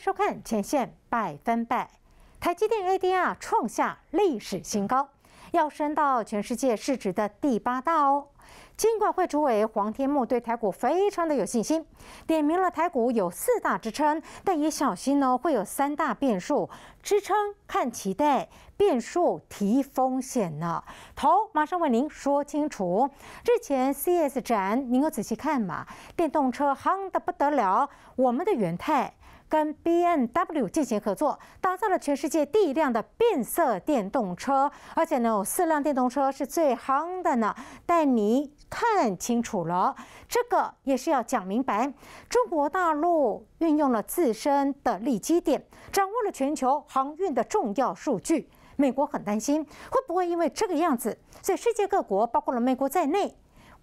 收看前线，百分百台积电 ADR 创下历史新高，要升到全世界市值的第八大哦。金管会主委黄天木对台股非常的有信心，点名了台股有四大支撑，但也小心哦会有三大变数。支撑看期待，变数提风险呢。头马上为您说清楚。日前 CS 展，您有仔细看吗？电动车夯的不得了，我们的元泰。跟 B N W 进行合作，打造了全世界第一辆的变色电动车，而且呢有四辆电动车是最夯的呢。但你看清楚了，这个也是要讲明白。中国大陆运用了自身的利基点，掌握了全球航运的重要数据，美国很担心会不会因为这个样子，所以世界各国，包括了美国在内。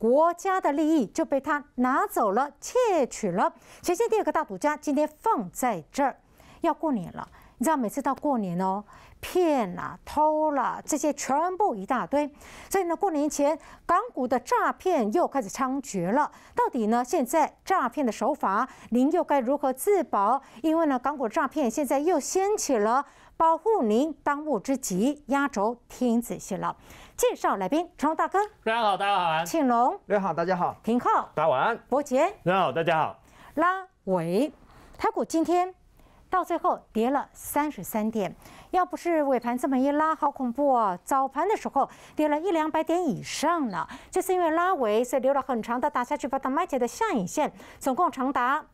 国家的利益就被他拿走了、窃取了。前线第二个大赌家今天放在这儿，要过年了。你知道每次到过年哦，骗了、偷了这些全部一大堆。所以呢，过年前港股的诈骗又开始猖獗了。到底呢，现在诈骗的手法，您又该如何自保？因为呢，港股诈骗现在又掀起了，保护您当务之急。压轴，听仔细了。介绍来宾：成龙大哥，大家好，大家好，安；庆隆，你好，大家好；廷浩，大家晚安；伯杰，你好，大家好；拉维，台股今天到最后跌了三十三点。要不是尾盘这么一拉，好恐怖哦！早盘的时候跌了一两百点以上呢，就是因为拉尾，所以留了很长的打下去，把它卖掉的下影线，总共长达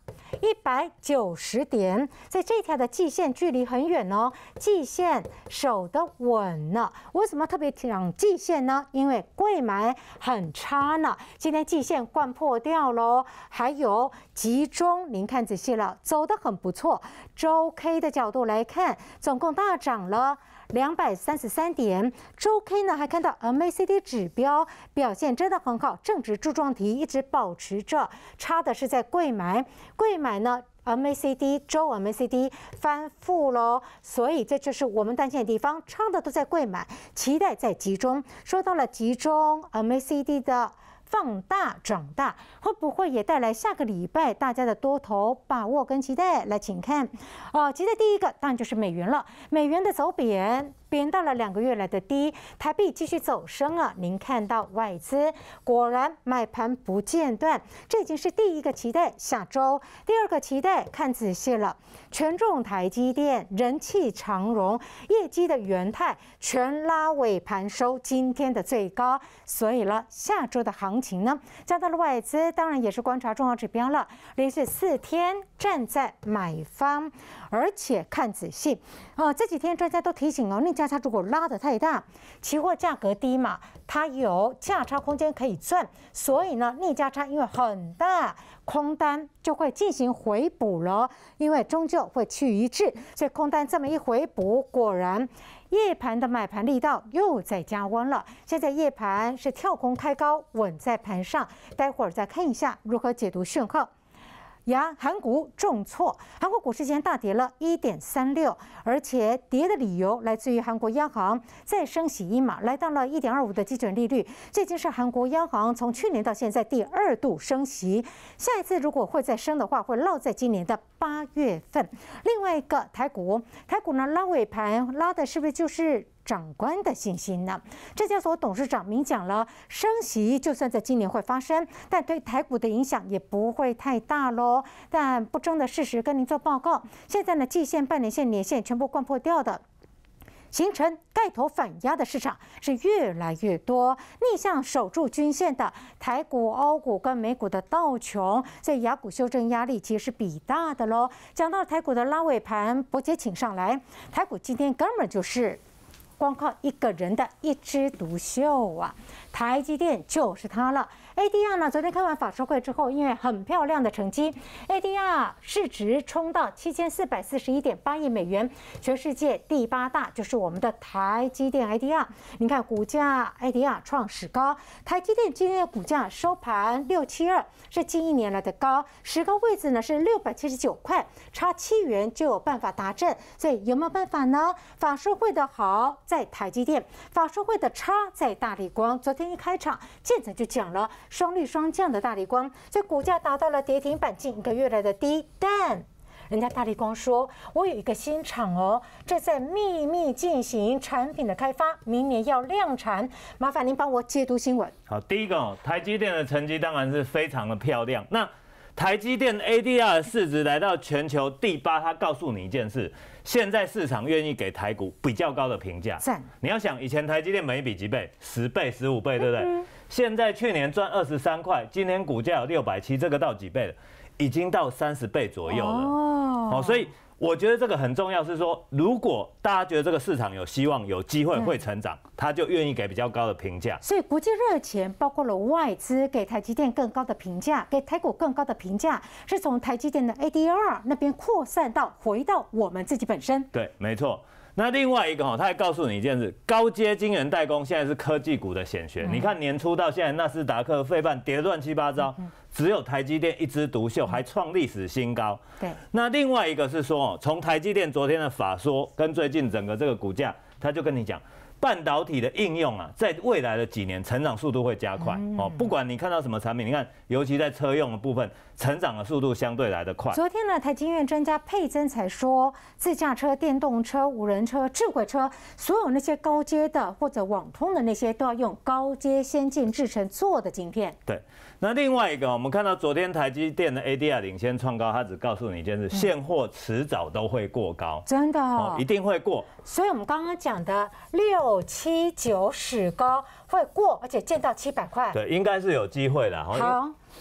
一百九十点，在这条的季线距离很远哦，季线守得稳了。为什么特别讲季线呢？因为贵买很差呢，今天季线灌破掉喽，还有集中，您看仔细了，走得很不错。周 K 的角度来看，总共大。涨了两百三十三点，周 K 呢还看到 MACD 指标表现真的很好，正值柱状体一直保持着，差的是在贵买贵买呢，MACD 周 MACD 翻覆喽，所以这就是我们担心的地方，差的都在贵买，期待在集中。说到了集中，MACD 的。放大长大会不会也带来下个礼拜大家的多头把握跟期待？来，请看，哦，期待第一个当然就是美元了，美元的走贬。连到了两个月来的低，台币继续走升啊！您看到外资果然买盘不间断，这已经是第一个期待下周，第二个期待看仔细了。权重台积电人气长荣，业绩的元泰全拉尾盘收今天的最高，所以了下周的行情呢？加到了外资，当然也是观察重要指标了。连续四天站在买方，而且看仔细哦。这几天专家都提醒哦，那家。它如果拉的太大，期货价格低嘛，它有价差空间可以赚，所以呢，逆价差因为很大，空单就会进行回补了，因为终究会趋于一致，所以空单这么一回补，果然夜盘的买盘力道又在加温了。现在夜盘是跳空开高，稳在盘上，待会儿再看一下如何解读讯号。呀，韩国重挫，韩国股市今天大跌了1.36，而且跌的理由来自于韩国央行再升息一码，来到了1.25的基准利率，这已经是韩国央行从去年到现在第二度升息，下一次如果会再升的话，会落在今年的八月份。另外一个台股，台股呢拉尾盘拉的是不是就是？长官的信心呢？这家所董事长明讲了，升息就算在今年会发生，但对台股的影响也不会太大喽。但不争的事实跟您做报告，现在呢，季线、半年线、年线全部掼破掉的，形成盖头反压的市场是越来越多。逆向守住均线的台股、欧股跟美股的倒穷，在雅股修正压力其实比大的喽。讲到台股的拉尾盘，伯杰请上来，台股今天根本就是。光靠一个人的一枝独秀啊，台积电就是它了。ADR 呢？昨天开完法说会之后，因为很漂亮的成绩，ADR 市值冲到七千四百四十一点八亿美元，全世界第八大就是我们的台积电 ADR。你看股价 ADR 创史高，台积电今天的股价收盘六七二，是近一年来的高，十个位置呢是六百七十九块，差七元就有办法达阵。所以有没有办法呢？法说会的好在台积电，法说会的差在大力光。昨天一开场，健总就讲了。双绿双降的大力光，这股价达到了跌停板，近一个月来的低。但人家大力光说：“我有一个新厂哦，正在秘密进行产品的开发，明年要量产。”麻烦您帮我解读新闻。好，第一个，台积电的成绩当然是非常的漂亮。那台积电 ADR 市值来到全球第八，他告诉你一件事：现在市场愿意给台股比较高的评价。赞！你要想，以前台积电每笔几倍，十倍、十五倍，对不对？现在去年赚二十三块，今年股价有六百七，这个到几倍了？已经到三十倍左右了。哦，好，所以我觉得这个很重要，是说如果大家觉得这个市场有希望、有机会会成长，他就愿意给比较高的评价。所以国际热钱包括了外资给台积电更高的评价，给台股更高的评价，是从台积电的 ADR 那边扩散到回到我们自己本身。对，没错。那另外一个哈，他还告诉你一件事：高阶晶圆代工现在是科技股的险选。你看年初到现在，纳斯达克、费办跌乱七八糟，只有台积电一枝独秀，还创历史新高。对，那另外一个是说，从台积电昨天的法说跟最近整个这个股价，他就跟你讲。半导体的应用啊，在未来的几年成长速度会加快哦。不管你看到什么产品，你看，尤其在车用的部分，成长的速度相对来得快。昨天呢，台经院专家佩珍才说，自驾车、电动车、无人车、智慧车，所有那些高阶的或者网通的那些，都要用高阶先进制成做的晶片。对，那另外一个，我们看到昨天台积电的 ADR 领先创高，他只告诉你一件事：现货迟早都会过高，真的哦，一定会过。所以我们刚刚讲的六。七九史高会过，而且见到七百块，对，应该是有机会的。好，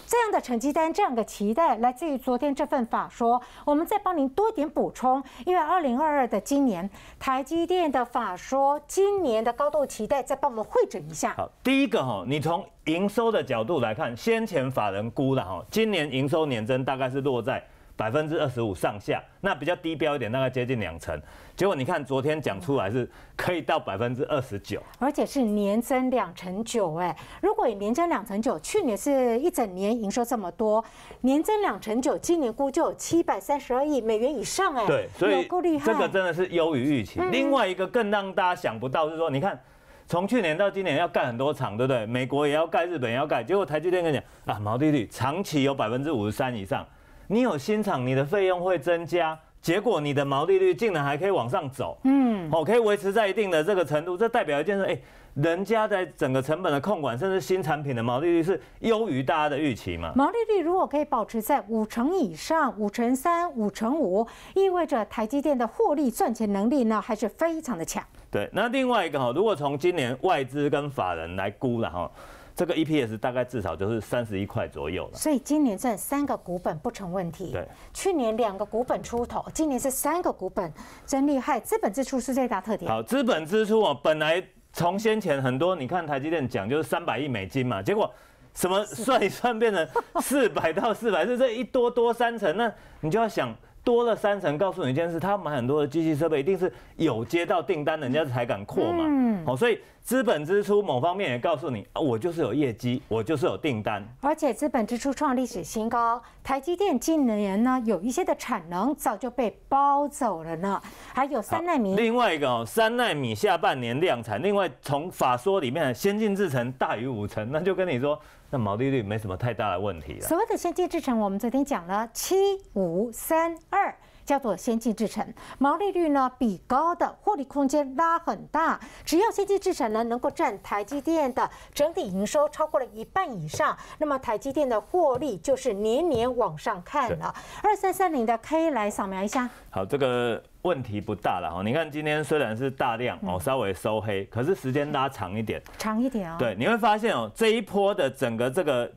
这样的成绩单，这样的期待来自于昨天这份法说，我们再帮您多点补充，因为二零二二的今年台积电的法说，今年的高度期待，再帮我们汇诊一下。好，第一个哈，你从营收的角度来看，先前法人估了哈，今年营收年增大概是落在。百分之二十五上下，那比较低标一点，大概接近两成。结果你看，昨天讲出来是可以到百分之二十九，而且是年增两成九。哎，如果年增两成九，去年是一整年营收这么多，年增两成九，今年估就有七百三十二亿美元以上。哎，对，所以够厉害，这个真的是优于预期。另外一个更让大家想不到是说，你看，从去年到今年要盖很多厂，对不对？美国也要盖，日本也要盖，结果台积电跟你讲啊，毛利率长期有百分之五十三以上。你有新厂，你的费用会增加，结果你的毛利率竟然还可以往上走，嗯，哦，可以维持在一定的这个程度，这代表一件事，哎，人家在整个成本的控管，甚至新产品的毛利率是优于大家的预期嘛？毛利率如果可以保持在五成以上，五成三、五成五，意味着台积电的获利赚钱能力呢，还是非常的强。对，那另外一个哈，如果从今年外资跟法人来估了哈。这个 EPS 大概至少就是三十一块左右了，所以今年挣三个股本不成问题。对，去年两个股本出头，今年是三个股本，真厉害，资本支出是最大特点。好，资本支出哦，本来从先前很多，你看台积电讲就是三百亿美金嘛，结果什么算一算变成 四百到四百，是这一多多三成，那你就要想多了三成，告诉你一件事，他买很多的机器设备，一定是有接到订单，人家才敢扩嘛。嗯，好，所以。资本支出某方面也告诉你啊，我就是有业绩，我就是有订单，而且资本支出创历史新高。台积电近年呢，有一些的产能早就被包走了呢，还有三纳米。另外一个哦，三纳米下半年量产。另外从法说里面，先进制程大于五成，那就跟你说，那毛利率没什么太大的问题了。所谓的先进制程，我们昨天讲了七五三二。叫做先进制程，毛利率呢比高的，获利空间拉很大。只要先进制程呢能够占台积电的整体营收超过了一半以上，那么台积电的获利就是年年往上看了。二三三零的 K 来扫描一下。好，这个问题不大了哈。你看今天虽然是大量哦，稍微收黑，可是时间拉长一点，长一点哦。对，你会发现哦，这一波的整个这个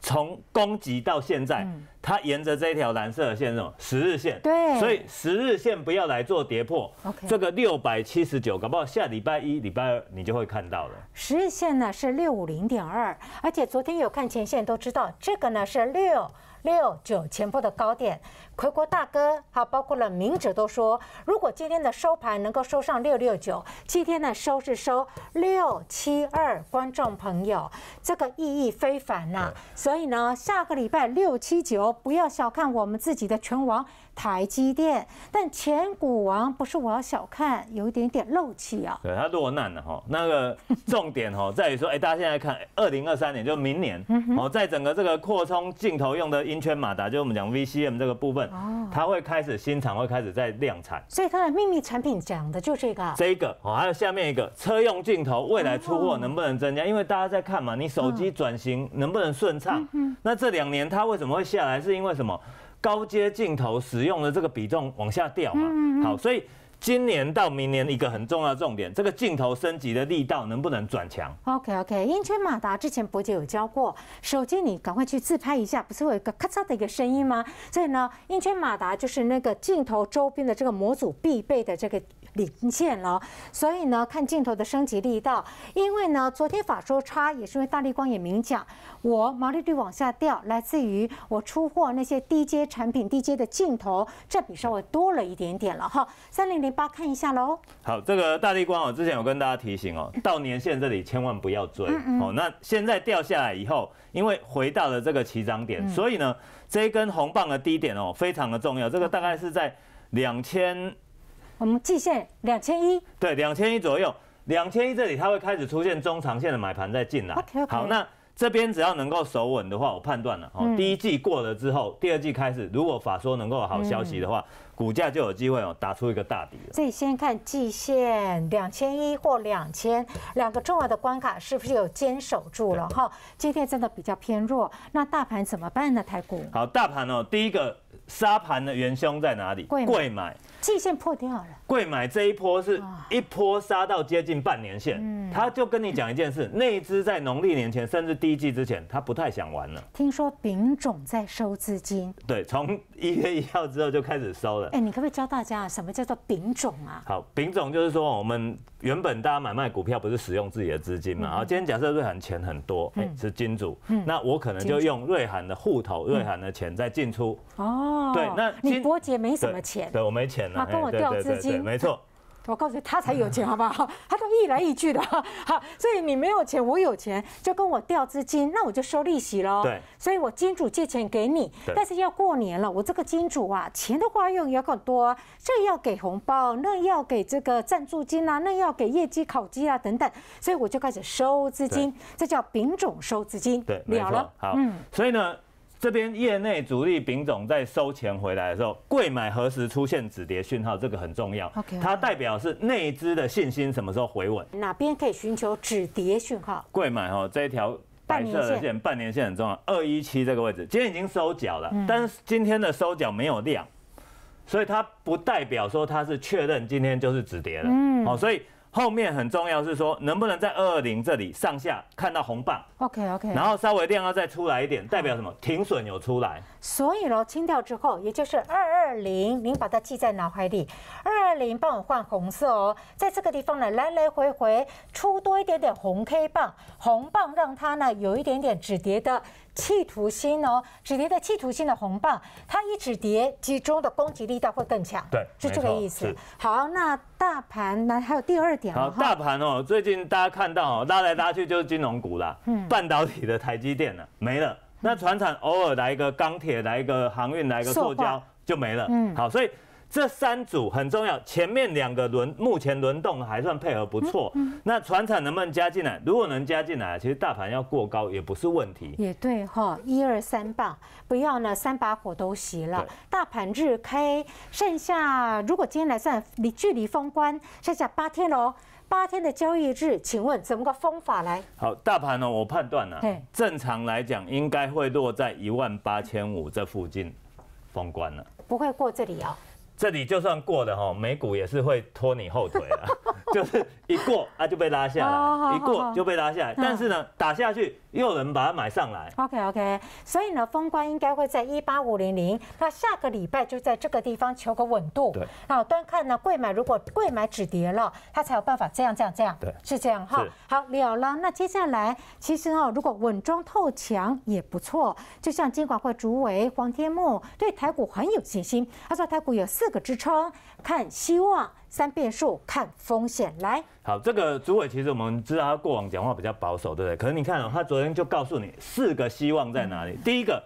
从攻击到现在。它沿着这条蓝色的线，这十日线，对，所以十日线不要来做跌破。这个六百七十九，搞不好下礼拜一、礼拜二你就会看到了。十日线呢是六五零点二，而且昨天有看前线都知道，这个呢是六六九前波的高点。奎国大哥好，包括了明哲都说，如果今天的收盘能够收上六六九，今天的收是收六七二，观众朋友这个意义非凡呐。所以呢，下个礼拜六七九。不要小看我们自己的拳王。台积电，但前股王不是我要小看，有一点点漏气啊。对，它落难了哈。那个重点哈在于说，哎，大家现在看，二零二三年就明年，哦，在整个这个扩充镜头用的音圈马达，就我们讲 VCM 这个部分，它会开始新厂会开始在量产。所以它的秘密产品讲的就这个。这个哦，还有下面一个车用镜头，未来出货能不能增加？因为大家在看嘛，你手机转型能不能顺畅？那这两年它为什么会下来？是因为什么？高阶镜头使用的这个比重往下掉嘛，好，所以。今年到明年一个很重要重点，这个镜头升级的力道能不能转强？OK OK，音圈马达之前伯姐有教过，手机你赶快去自拍一下，不是会有一个咔嚓的一个声音吗？所以呢，音圈马达就是那个镜头周边的这个模组必备的这个零件了。所以呢，看镜头的升级力道，因为呢，昨天法说差也是因为大立光也明讲，我毛利率往下掉来自于我出货那些低阶产品低阶的镜头占比稍微多了一点点了哈，三零零。八看一下喽。好，这个大地光哦，之前有跟大家提醒哦，到年线这里千万不要追哦。那现在掉下来以后，因为回到了这个起涨点，所以呢，这一根红棒的低点哦，非常的重要。这个大概是在两千，我们季线两千一，对，两千一左右，两千一这里它会开始出现中长线的买盘在进来。好，那。这边只要能够守稳的话，我判断了哦，第一季过了之后，第二季开始，如果法说能够有好消息的话，股价就有机会哦，打出一个大底。以先看季线两千一或两千两个重要的关卡，是不是有坚守住了？哈，今天真的比较偏弱，那大盘怎么办呢？台股？好，大盘哦，第一个。沙盘的元凶在哪里？贵买季线破掉了。贵买这一波是一波杀到接近半年线，他就跟你讲一件事：那支在农历年前甚至第一季之前，他不太想玩了。听说丙种在收资金。对，从一月一号之后就开始收了。哎，你可不可以教大家什么叫做丙种啊？好，丙种就是说我们原本大家买卖股票不是使用自己的资金嘛？然今天假设瑞涵钱很多，是金主，那我可能就用瑞涵的户头、瑞涵的钱在进出。哦。对，那你伯姐没什么钱，对我没钱了，他跟我调资金，没错。我告诉你，他才有钱，好不好？他 都一来一去的，好，所以你没有钱，我有钱，就跟我调资金，那我就收利息喽。对，所以我金主借钱给你，但是要过年了，我这个金主啊，钱的花用也很多，这要给红包，那要给这个赞助金啊，那要给业绩考鸡啊等等，所以我就开始收资金，这叫丙种收资金，对，了了，好，嗯，所以呢。这边业内主力丙种在收钱回来的时候，贵买何时出现止跌讯号，这个很重要。OK，它代表是内资的信心什么时候回稳？哪边可以寻求止跌讯号？贵买哈，这一条白色线，半年线很重要。二一七这个位置，今天已经收脚了，但是今天的收脚没有量，所以它不代表说它是确认今天就是止跌了。嗯，好，所以。后面很重要是说，能不能在二二零这里上下看到红棒？OK OK，然后稍微量要再出来一点，代表什么？停损有出来。所以喽，清掉之后，也就是二二零，您把它记在脑海里。二二零帮我换红色哦，在这个地方呢，来来回回出。一点点红 K 棒，红棒让它呢有一点点止跌的企图心哦，止跌的企图心的红棒，它一止跌，集中的攻击力道会更强，对，是这个意思。好，那大盘那还有第二点好，大盘哦，最近大家看到哦，拉来拉去就是金融股啦，嗯，半导体的台积电呢没了，那船厂偶尔来一个钢铁来一个航运来个塑胶就没了，嗯，好，所以。这三组很重要，前面两个轮目前轮动还算配合不错。嗯。那船产能不能加进来？如果能加进来，其实大盘要过高也不是问题。也对哈，一二三棒，不要呢，三把火都熄了。大盘日 K，剩下如果今天来算离距离封关，剩下八天喽，八天的交易日，请问怎么个封法来？好，大盘呢，我判断呢，正常来讲应该会落在一万八千五这附近封关了。不会过这里哦。这里就算过了哈，美股也是会拖你后腿的，就是一过啊就被拉下来，一过就被拉下来。但是呢，打下去。又有人把它买上来。OK OK，所以呢，封关应该会在一八五零零，那下个礼拜就在这个地方求个稳度。对，好，端看呢，贵买如果贵买止跌了，它才有办法这样这样这样。对，是这样哈。好了了，那接下来其实哦，如果稳中透强也不错，就像金管会主委黄天木对台股很有信心，他说台股有四个支撑，看希望。三变数看风险，来好，这个主委其实我们知道他过往讲话比较保守，对不对？可是你看，他昨天就告诉你四个希望在哪里。第一个，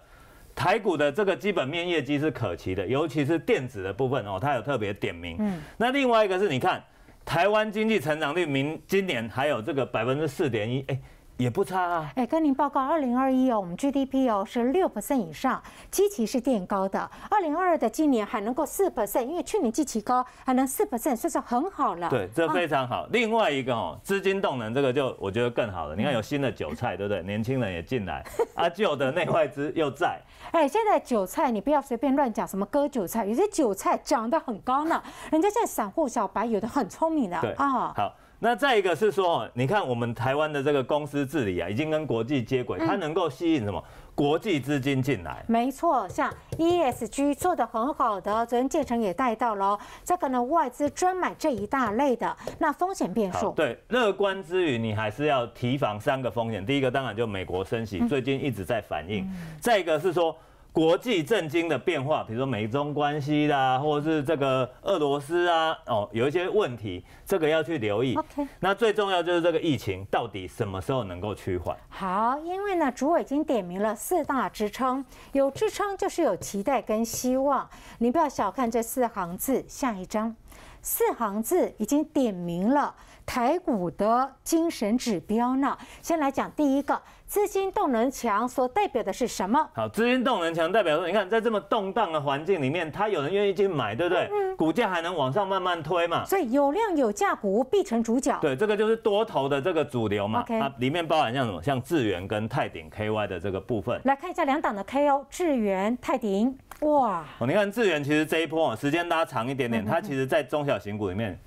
台股的这个基本面业绩是可期的，尤其是电子的部分哦，他有特别点名。嗯，那另外一个是你看台湾经济成长率明今年还有这个百分之四点一，哎。也不差啊！哎，跟您报告，二零二一哦，我们 GDP 哦是六 percent 以上，基期是垫高的。二零二二的今年还能够四 percent，因为去年基期高还能四 percent，算是很好了。对，这非常好。另外一个哦，资金动能这个就我觉得更好了。你看有新的韭菜，对不对？年轻人也进来，阿 舅的内外资又在。哎，现在韭菜你不要随便乱讲什么割韭菜，有些韭菜长得很高呢。人家现在散户小白有的很聪明的啊。好。那再一个是说，你看我们台湾的这个公司治理啊，已经跟国际接轨，它能够吸引什么国际资金进来？没错，像 E S G 做的很好的，昨天建成也带到了，这个呢外资专买这一大类的，那风险变数。对，乐观之余，你还是要提防三个风险。第一个当然就美国升息，最近一直在反映；再一个是说。国际政经的变化，比如说美中关系啦，或者是这个俄罗斯啊，哦，有一些问题，这个要去留意。那最重要就是这个疫情到底什么时候能够趋缓？好，因为呢，主委已经点名了四大支撑，有支撑就是有期待跟希望。你不要小看这四行字，下一章四行字已经点名了台股的精神指标呢。先来讲第一个。资金动能强所代表的是什么？好，资金动能强代表说，你看在这么动荡的环境里面，它有人愿意去买，对不对？股价还能往上慢慢推嘛？所以有量有价股必成主角。对，这个就是多头的这个主流嘛。它里面包含像什么，像智源跟泰鼎 K Y 的这个部分。来看一下两档的 K O，智源、泰鼎。哇，你看智源其实这一波时间拉长一点点，它其实在中小型股里面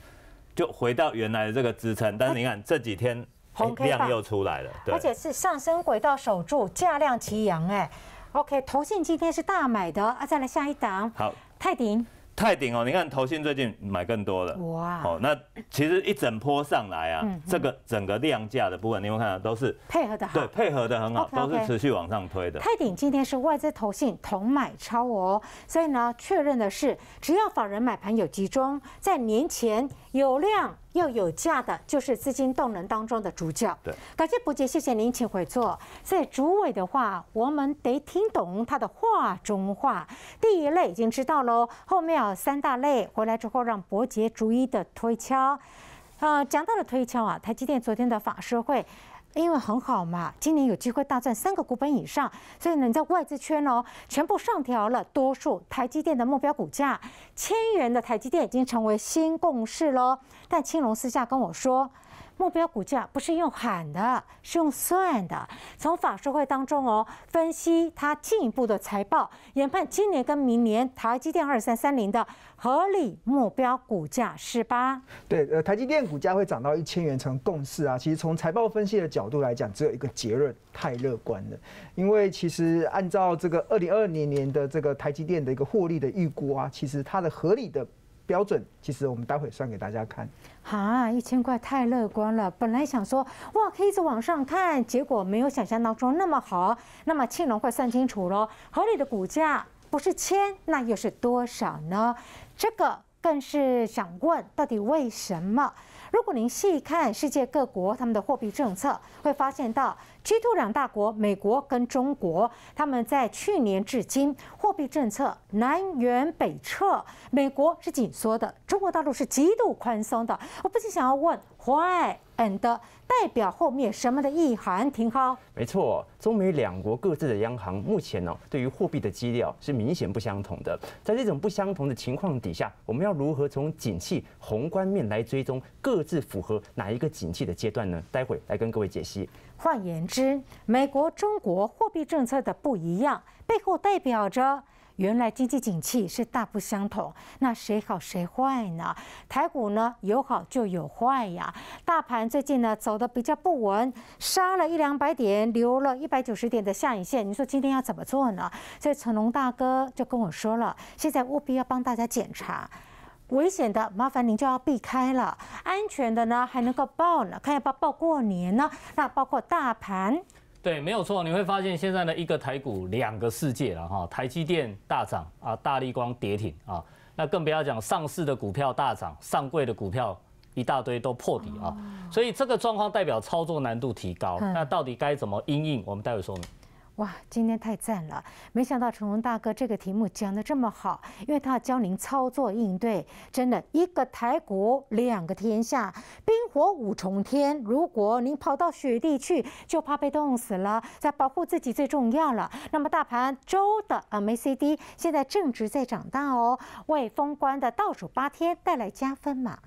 就回到原来的这个支撑，但是你看这几天。量又出来了，而且是上升轨道守住，价量齐扬哎。OK，投信今天是大买的啊，再来下一档。好，泰鼎。泰鼎哦，你看投信最近买更多了。哇。哦，那其实一整坡上来啊，这个整个量价的部分，你们看到都是配合的，对，配合的很好，都是持续往上推的。泰鼎今天是外资投信同买超额，所以呢，确认的是，只要法人买盘有集中在年前有量。要有价的，就是资金动能当中的主角。对，感谢伯杰，谢谢您，请回座。在主委的话，我们得听懂他的话中话。第一类已经知道喽，后面有三大类，回来之后让伯杰逐一的推敲。啊，讲到了推敲啊，台积电昨天的法事会。因为很好嘛，今年有机会大赚三个股本以上，所以呢，在外资圈哦，全部上调了多数台积电的目标股价，千元的台积电已经成为新共识喽。但青龙私下跟我说。目标股价不是用喊的，是用算的。从法说会当中哦，分析它进一步的财报研判，今年跟明年台积电二三三零的合理目标股价是吧？对，呃，台积电股价会涨到一千元成共识啊。其实从财报分析的角度来讲，只有一个结论，太乐观了。因为其实按照这个二零二零年的这个台积电的一个获利的预估啊，其实它的合理的标准，其实我们待会算给大家看。啊，一千块太乐观了。本来想说，哇，可以一直往上看，结果没有想象当中那么好。那么，庆隆会算清楚喽，合理的股价不是千，那又是多少呢？这个更是想问，到底为什么？如果您细看世界各国他们的货币政策，会发现到。G2 两大国，美国跟中国，他们在去年至今货币政策南辕北辙。美国是紧缩的，中国大陆是极度宽松的。我不禁想要问。Why and 代表后面什么的意涵？挺好。没错，中美两国各自的央行目前呢，对于货币的基调是明显不相同的。在这种不相同的情况底下，我们要如何从景气宏观面来追踪各自符合哪一个景气的阶段呢？待会来跟各位解析。换言之，美国、中国货币政策的不一样，背后代表着。原来经济景气是大不相同，那谁好谁坏呢？台股呢有好就有坏呀。大盘最近呢走的比较不稳，杀了一两百点，留了一百九十点的下影线。你说今天要怎么做呢？所以成龙大哥就跟我说了，现在务必要帮大家检查危险的，麻烦您就要避开了；安全的呢还能够报呢，看要不要报过年呢？那包括大盘。对，没有错，你会发现现在的一个台股两个世界了哈，台积电大涨啊，大力光跌停啊，那更不要讲上市的股票大涨，上柜的股票一大堆都破底啊，所以这个状况代表操作难度提高，那到底该怎么应应？我们待会说明。哇，今天太赞了！没想到成龙大哥这个题目讲的这么好，因为他要教您操作应对，真的一个台股两个天下，冰火五重天。如果您跑到雪地去，就怕被冻死了，在保护自己最重要了。那么大盘周的 MACD 现在正值在长大哦，为封关的倒数八天带来加分嘛。